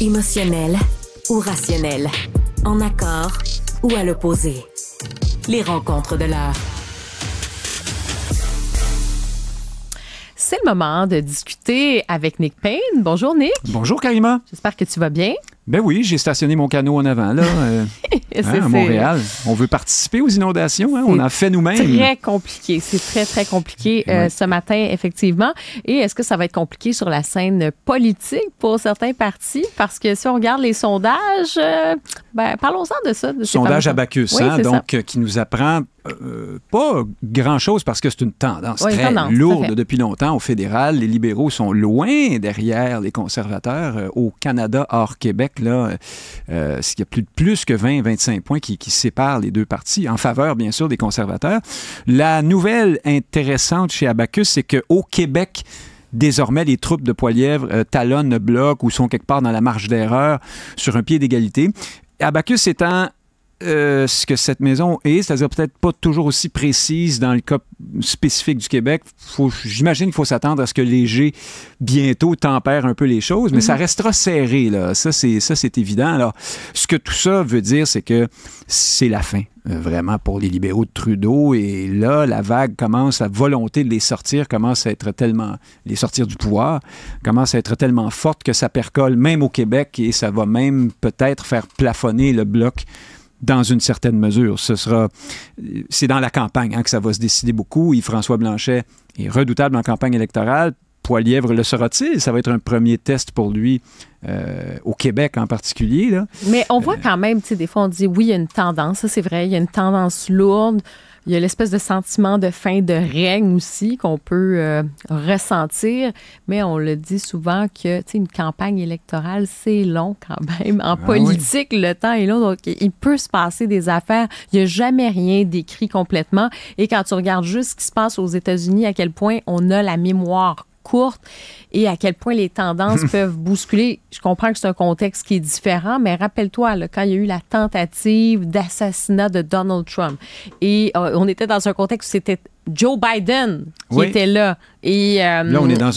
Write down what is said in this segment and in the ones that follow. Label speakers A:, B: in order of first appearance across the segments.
A: émotionnel ou rationnel, en accord ou à l'opposé. Les rencontres de l'art. C'est le moment de discuter avec Nick Payne. Bonjour Nick. Bonjour Karima. J'espère que tu vas bien.
B: Ben oui, j'ai stationné mon canot en avant, là, euh,
A: hein, à Montréal.
B: On veut participer aux inondations, hein, on en fait nous-mêmes. C'est très
A: compliqué, c'est très, très compliqué euh, ce matin, effectivement. Et est-ce que ça va être compliqué sur la scène politique pour certains partis? Parce que si on regarde les sondages, euh, ben, parlons-en de ça. Sondage Abacus, hein, donc,
B: qui nous apprend pas grand-chose parce que c'est une tendance très lourde depuis longtemps au fédéral. Les libéraux sont loin derrière les conservateurs au Canada hors Québec là, euh, euh, il y a plus, plus que 20-25 points qui, séparent les deux parties en faveur, bien sûr, des conservateurs. La nouvelle intéressante chez Abacus, c'est qu'au Québec, désormais, les troupes de Poilièvre euh, talonnent bloquent ou sont quelque part dans la marge d'erreur sur un pied d'égalité. Abacus étant euh, ce que cette maison est, c'est-à-dire peut-être pas toujours aussi précise dans le cas spécifique du Québec. J'imagine qu'il faut s'attendre à ce que léger bientôt tempère un peu les choses, mais ça mhm. restera serré, là. Ça, c'est évident. Alors, ce que tout ça veut dire, c'est que c'est la fin euh, vraiment pour les libéraux de Trudeau. Et là, la vague commence, la volonté de les sortir commence à être tellement, les sortir du pouvoir, commence à être tellement forte que ça percole même au Québec et ça va même peut-être faire plafonner le bloc dans une certaine mesure. Ce sera, euh, c'est dans la campagne hein, que ça va se décider beaucoup. yves François Blanchet est redoutable en campagne électorale. Poilièvre le sera-t-il? Ça va être un premier test pour lui. Euh, au Québec
A: en particulier. Mais on voit euh, quand même, tu sais, des fois on dit oui, il y a une tendance, ça c'est vrai, il y a une tendance lourde. Il y a l'espèce de sentiment de fin de règne aussi qu'on peut euh, ressentir, mais on le dit souvent que une campagne électorale, c'est long quand même. En ah politique, le temps est long, donc il peut se passer des affaires. Il n'y a jamais rien décrit complètement. Et quand tu regardes juste ce qui se passe aux États-Unis, à quel point on a la mémoire courte et à quel point les tendances peuvent bousculer. Je comprends que c'est un contexte qui est différent, mais rappelle-toi, quand il y a eu la tentative d'assassinat de Donald Trump et euh, on était dans un contexte où c'était Joe Biden qui était là. Et, euh,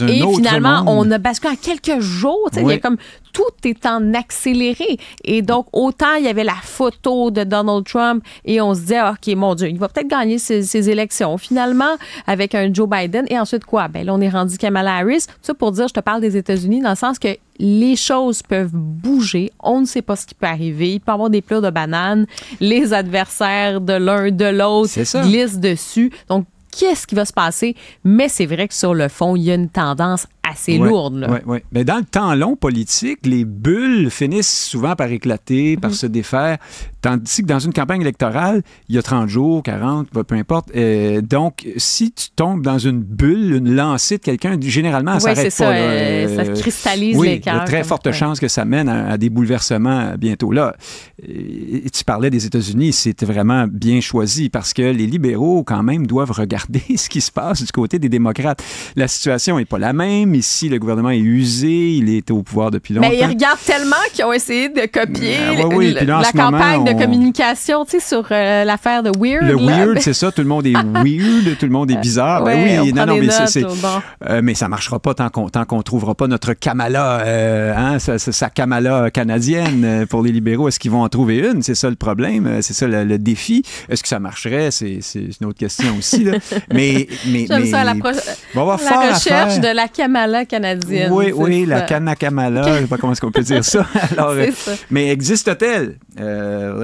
A: et finalement, on a basculé en quelques jours. Il y a comme tout est en accéléré. Et donc, autant il y avait la photo de Donald Trump et on se disait, OK, mon Dieu, il va peut-être gagner ses, élections. Finalement, avec un Joe Biden. Et ensuite, quoi? Ben, on est rendu Kamala Harris. ça pour dire, je te parle des États-Unis dans le sens que les choses peuvent bouger. On ne sait pas ce qui peut arriver. Il peut y avoir des pleurs de bananes. Les adversaires de l'un, de l'autre glissent dessus. Donc, qu'est-ce qui va se passer. Mais c'est vrai que sur le fond, il y a une tendance assez lourde.
B: Mais dans le temps long politique, les bulles finissent souvent par éclater, par mhm. se défaire. Tandis que dans une campagne électorale, il y a 30 jours, 40, peu importe. Euh, donc, si tu tombes dans une bulle, une lancée de quelqu'un, généralement, ça oui, pas. Ça, euh, euh, ça cristallise oui, Il y a très forte chances que ça mène à, des bouleversements bientôt. Là, tu parlais des États-Unis, c'était vraiment bien choisi parce que les libéraux, quand même, doivent regarder ce qui se passe du côté des démocrates. La situation n'est pas la même. Ici, le gouvernement est usé, il est au pouvoir depuis longtemps. Mais ils regardent
A: tellement qu'ils ont essayé de copier ah, la campagne de communication, tu sais, sur euh, l'affaire de Weird. Le Weird, c'est
B: ça. Tout le monde est weird, tout le monde est bizarre. Ben oui, non, mais c'est. Euh, mais ça marchera pas tant qu'on ne trouvera pas notre Kamala, euh, hein, sa, Kamala canadienne pour les libéraux. Est-ce qu'ils vont en trouver une? C'est ça le problème. C'est ça le, défi. Est-ce que ça marcherait? C'est une autre question aussi. mais, mais, ça, la, la recherche de
A: la Kamala canadienne. Oui, oui, la Kana
B: Kamala. Je sais pas comment est-ce qu'on peut dire ça. Alors, Mais existe-t-elle?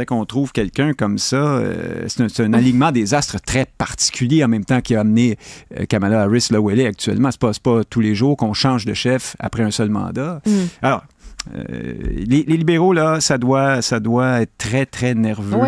B: qu'on trouve quelqu'un comme ça. Euh, c'est un, alignement des astres très particulier en même temps qui a amené euh, Kamala Harris là où elle est actuellement. Ce n'est pas, pas, tous les jours qu'on change de chef après un seul mandat. Mm. Alors, euh, les, libéraux, là, ça doit, ça doit être très, très nerveux.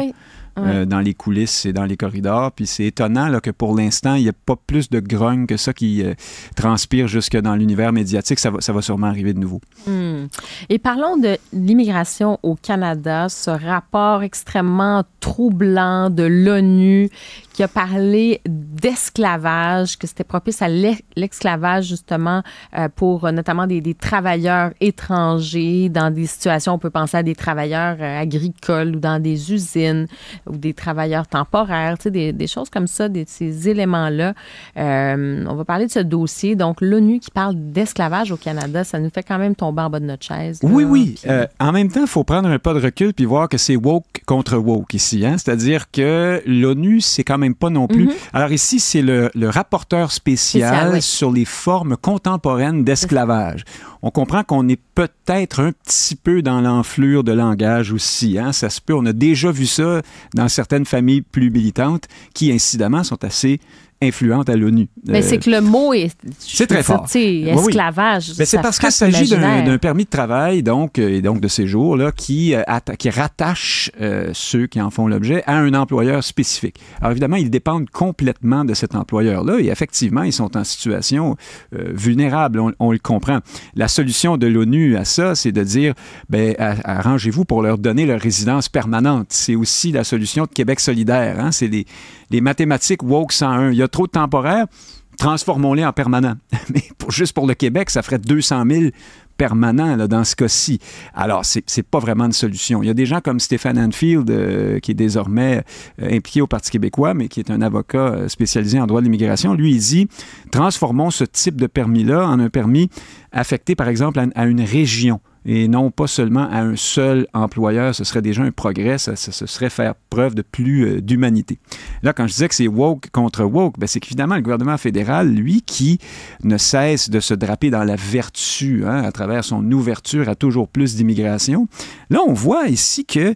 B: Euh, dans les coulisses et dans les corridors. Puis c'est étonnant que pour l'instant, il n'y a pas plus de grogne que ça qui euh, transpire jusque dans l'univers médiatique. Ça va, ça va sûrement arriver de nouveau.
A: Hmm. Et parlons de l'immigration au Canada, ce rapport extrêmement troublant de l'ONU qui a parlé d'esclavage, que c'était propice à l'esclavage justement euh, pour notamment des, travailleurs étrangers dans des situations, on peut penser à des travailleurs agricoles ou dans des usines ou des travailleurs temporaires, tu sais, des, choses comme ça, des, ces éléments-là. Euh, on va parler de ce dossier. Donc, l'ONU qui parle d'esclavage au Canada, ça nous fait quand même tomber en bas de notre chaise. oui,
B: oui. Euh, en même temps, il faut prendre un pas de recul puis voir que c'est woke contre woke ici. Hein. C'est-à-dire que l'ONU, c'est quand même pas non plus. Mhm. Alors ici, c'est le, rapporteur spécial, sur les formes contemporaines d'esclavage on comprend qu'on est peut-être un petit peu dans l'enflure de langage aussi. Hein? Ça se peut, on a déjà vu ça dans certaines familles plus militantes qui, incidemment, sont assez influente à l'ONU. Mais euh, c'est que
A: le mot est, c'est très fort. Esclavage. Mais c'est parce qu'il s'agit d'un,
B: permis de travail, donc euh, et donc de séjour là, qui euh, qui rattache ceux qui en font l'objet à un employeur spécifique. Alors évidemment, ils dépendent complètement de cet employeur là et effectivement, ils sont en situation vulnérable. On, le comprend. La solution de l'ONU à ça, c'est de dire, ben arrangez-vous pour leur donner leur résidence permanente. C'est aussi la solution de Québec solidaire. Hein. C'est les, mathématiques woke 101. Il y a trop de temporaires, transformons-les en permanents. Mais pour, juste pour le Québec, ça ferait 200 000 permanents dans ce cas-ci. Alors, c'est n'est pas vraiment une solution. Il y a des gens comme Stéphane Anfield, euh, qui est désormais euh, impliqué au Parti québécois, mais qui est un avocat euh, spécialisé en droit de l'immigration. Lui, il dit, transformons ce type de permis-là en un permis affecté, par exemple, à une région et non pas seulement à un seul employeur. Ce serait déjà un progrès, ce serait faire preuve de plus euh, d'humanité. Là, quand je disais que c'est woke contre woke, ben, c'est qu'évidemment, le gouvernement fédéral, lui, qui ne cesse de se draper dans la vertu, hein, à travers son ouverture à toujours plus d'immigration, là, on voit ici qu'il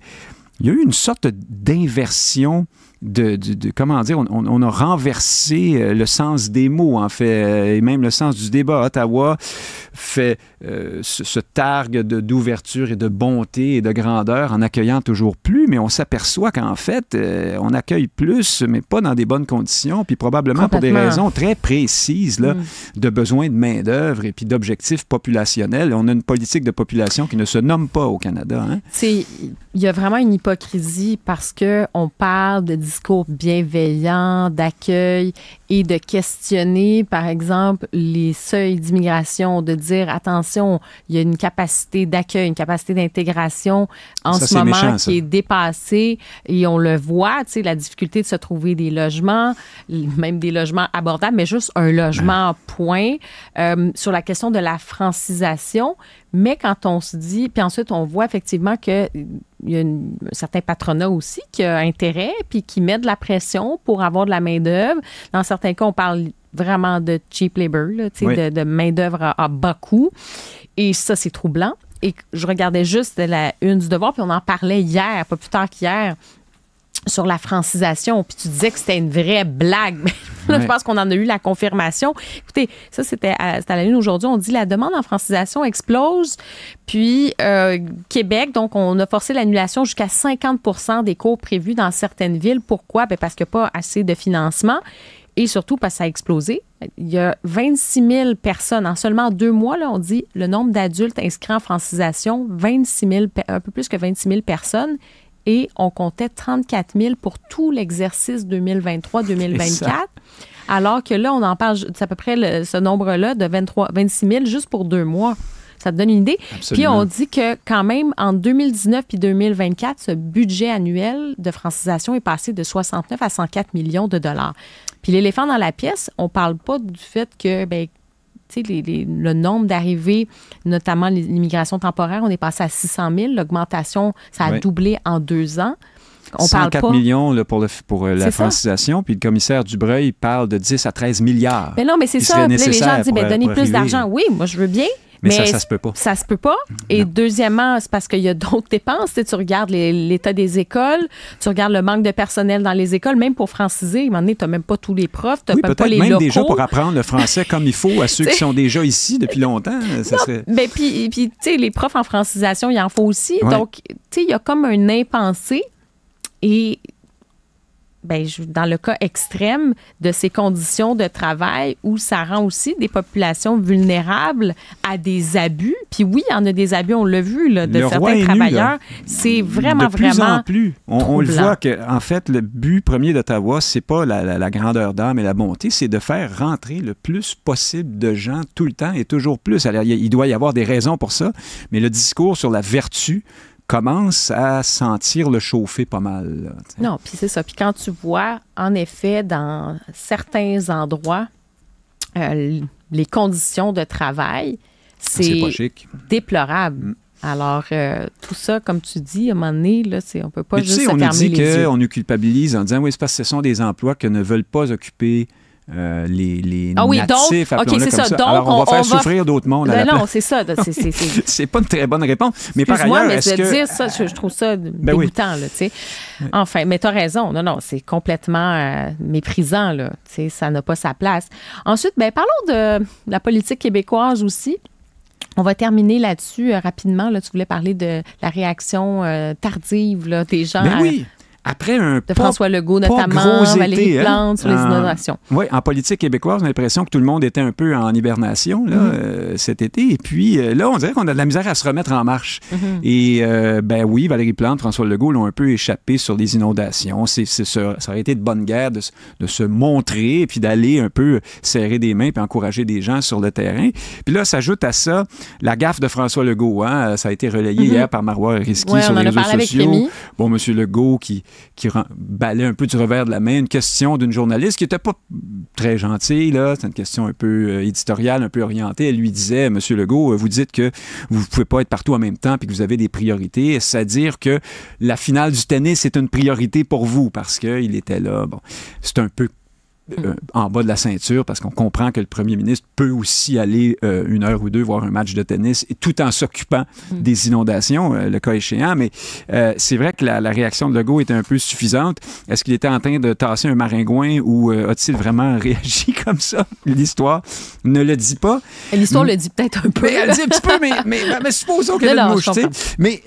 B: y a eu une sorte d'inversion de, comment dire, on, a renversé euh, le sens des mots, en fait, euh, et même le sens du débat. Ottawa fait euh, ce, targue d'ouverture et de bonté et de grandeur en accueillant toujours plus, mais on s'aperçoit qu'en fait, on accueille plus, mais pas dans des bonnes conditions, puis probablement pour des raisons très précises là, mm. de besoin de main-d'œuvre et puis d'objectifs populationnels. On a une politique de population qui ne se nomme pas au Canada. Hein.
A: Il y a vraiment une hypocrisie parce qu'on parle de discours bienveillant, d'accueil et de questionner, par exemple, les seuils d'immigration, de dire attention, il y a une capacité d'accueil, une capacité d'intégration en ce moment qui est dépassée et on le voit, tu sais, la difficulté de se trouver des logements, même des logements abordables, mais juste un logement ben. point. Euh, sur la question de la francisation, mais quand on se dit, puis ensuite on voit effectivement que euh, il y a un certain patronat aussi qui a intérêt puis qui met de la pression pour avoir de la main d'œuvre dans certains on parle vraiment de cheap labor, de, main-d'œuvre à, bas coût. Et ça, c'est troublant. Et je regardais juste la une du devoir, puis on en parlait hier, pas plus tard qu'hier, sur la francisation, puis tu disais que c'était une vraie blague. Je pense qu'on en a eu la confirmation. Écoutez, ça, c'était à, la Lune aujourd'hui. On dit la demande en francisation explose. Puis, euh, Québec, donc, on a forcé l'annulation jusqu'à 50 des cours prévus dans certaines villes. Pourquoi? Ben, parce qu'il n'y a pas assez de financement et surtout parce que ça a explosé. Il y a 26 000 personnes en seulement deux mois, on dit le nombre d'adultes inscrits en francisation, un peu plus que 26 000 personnes. Et on comptait 34 000 pour tout l'exercice 2023-2024. Alors que là, on en parle, c'est à peu près ce nombre-là de 26 000 juste pour deux mois. Ça te donne une idée. Puis on dit que quand même, en 2019 puis 2024, ce budget annuel de francisation est passé de 69 à 104 millions de dollars. Puis l'éléphant dans la pièce, on parle pas du fait que, ben, le nombre d'arrivées, notamment l'immigration temporaire, on est passé à 600 000. L'augmentation, ça a doublé en deux ans. On 104 parle pas...
B: millions pour, euh, la francisation, puis le commissaire Dubreuil parle de 10 à 13
A: milliards. Mais non, mais c'est ça. les gens disent, ben, donnez plus d'argent. Oui, moi, je veux bien, mais, ça, ça se peut pas. Ça se peut pas. Et deuxièmement, c'est parce qu'il y a d'autres dépenses. Tu, tu regardes l'état des écoles, tu regardes le manque de personnel dans les écoles, même pour franciser. il m'en est tu n'as même pas tous les profs, tu n'as oui, pas les même déjà pour
B: apprendre le français comme il faut à ceux qui sont déjà ici depuis longtemps. Ça mais
A: ben, puis, puis tu sais, les profs en francisation, il en faut aussi. Donc, tu sais, il y a comme un impensé. Et ben, dans le cas extrême de ces conditions de travail où ça rend aussi des populations vulnérables à des abus. Puis oui, il y en a des abus, on l'a vu, de certains travailleurs. C'est vraiment, vraiment.
B: on, le voit que, en fait, le but premier d'Ottawa, c'est pas la, la grandeur d'âme et la bonté, c'est de faire rentrer le plus possible de gens tout le temps et toujours plus. Alors, il doit y avoir des raisons pour ça, mais le discours sur la vertu, commence à sentir le chauffer pas mal.
A: non, puis c'est ça. Puis quand tu vois, en effet, dans certains endroits, euh, les conditions de travail, c'est déplorable. Mm. Alors, euh, tout ça, comme tu dis, à un moment donné, là, on peut pas Mais juste tu sais, on nous dit qu'on
B: nous culpabilise en disant, oui, c'est parce que ce sont des emplois que ne veulent pas occuper euh, les, les ah oui, natifs, donc, ça. Donc, on, va faire souffrir d'autres mondes. Ben non, c'est
A: ça. Ben, c'est
B: pas une très bonne réponse. Mais par ailleurs, mais est-ce que... dire
A: ça, je, trouve ça ben dégoûtant, là, Enfin, mais tu as raison. Non, non, c'est complètement euh, méprisant, là. ça n'a pas sa place. Ensuite, ben, parlons de la politique québécoise aussi. On va terminer là-dessus euh, rapidement. Là, tu voulais parler de la réaction tardive là, des gens. oui
B: après un de François Legault notamment, Valérie hein. Plante sur les ah. inondations. Oui, en politique québécoise, on a l'impression que tout le monde était un peu en hibernation là, mhm. euh, cet été. Et puis euh, là, on dirait qu'on a de la misère à se remettre en marche. Mhm. Et euh, ben oui, Valérie Plante, François Legault l'ont un peu échappé sur les inondations. C'est, ça, aurait été de bonne guerre de, se montrer et puis d'aller un peu serrer des mains puis encourager des gens sur le terrain. Puis là, s'ajoute à ça la gaffe de François Legault. Hein? Ça a été relayé mhm. hier par Marois Risky sur les réseaux sociaux. Bon, M. Legault qui qui balait un peu du revers de la main une question d'une journaliste qui n'était pas très gentille. C'est une question un peu euh, éditoriale, un peu orientée. Elle lui disait, Monsieur Legault, euh, vous dites que vous ne pouvez pas être partout en même temps et que vous avez des priorités. Est-ce à dire que la finale du tennis est une priorité pour vous parce qu'il était là? Bon, c'est un peu euh, en bas de la ceinture parce qu'on comprend que le premier ministre peut aussi aller euh, une heure ou deux voir un match de tennis et tout en s'occupant mm. des inondations, euh, le cas échéant. Mais c'est vrai que la, réaction de Legault était un peu suffisante. Est-ce qu'il était en train de tasser un maringouin ou a-t-il vraiment réagi comme ça? L'histoire ne le dit pas.
A: L'histoire le dit peut-être un peu. Mais, elle dit un petit peu, mais, supposons qu'elle a mouche, Mais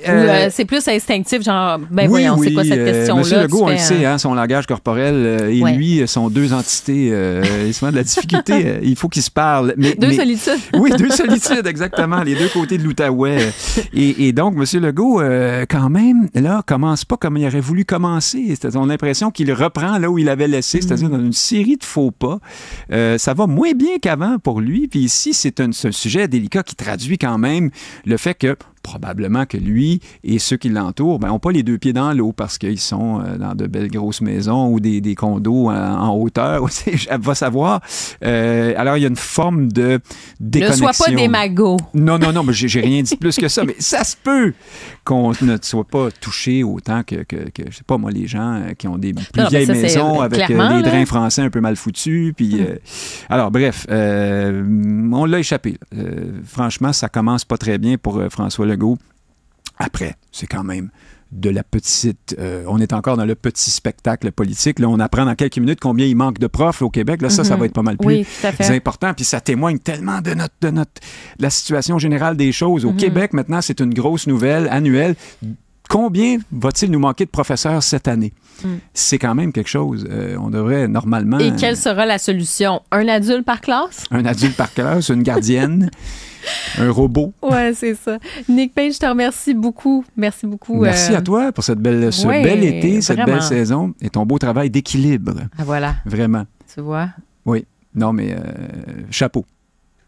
A: C'est plus instinctif, genre, ben oui, voyons, c'est quoi cette question-là? Monsieur Legault, on le sait,
B: son langage corporel et lui son deux il se met de la difficulté. Euh, il faut qu'ils se parlent. deux solitudes.
A: Oui, deux solitudes,
B: exactement. Les deux côtés de l'Outaouais. Et, donc, M. Legault, euh, quand même, là, commence pas comme il aurait voulu commencer. C'est à dire, On a l'impression qu'il reprend là où il avait laissé, c'est-à-dire mm. dans une série de faux pas. Euh, ça va moins bien qu'avant pour lui. Puis ici, c'est un sujet délicat qui traduit quand même le fait que probablement que lui et ceux qui l'entourent n'ont ben, pas les deux pieds dans l'eau parce qu'ils sont euh, dans de belles grosses maisons ou des, condos en, hauteur. va savoir. Euh, alors, il y a une forme de déconnexion. Ne sois pas
A: démago.
B: Non, non, non, mais j'ai rien dit plus que ça. Mais ça se peut qu'on ne soit pas touché autant que, que, ne sais pas moi, les gens euh, qui ont des plus vieilles maisons avec des drains français un peu mal foutus. Puis, mm. alors, bref, on l'a échappé. franchement, ça commence pas très bien pour François après. C'est quand même de la petite. Euh, on est encore dans le petit spectacle politique. Là, on apprend dans quelques minutes combien il manque de profs au Québec. Là, ça, ça mhm. va être pas mal plus important. Puis ça témoigne tellement de notre, de notre, la situation générale des choses. Au mhm. Québec, maintenant, c'est une grosse nouvelle annuelle. Combien va-t-il nous manquer de professeurs cette année? Mm. C'est quand même quelque chose. Euh, on devrait normalement. Et quelle
A: sera la solution? Un adulte par classe?
B: Un adulte par classe, une gardienne. un robot.
A: Ouais, c'est ça. Nick Payne, je te remercie beaucoup. Merci beaucoup. Merci euh, à toi
B: pour cette belle, ce bel été, cette belle saison et ton beau travail d'équilibre. Ah, voilà. Vraiment. Tu vois? Oui. Non, mais euh, chapeau.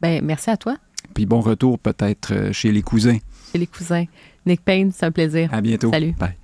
A: Ben, merci à toi.
B: Puis bon retour peut-être euh, chez les cousins. Chez les
A: cousins. Nick Payne, c'est un plaisir. À bientôt.
B: Salut. Bye.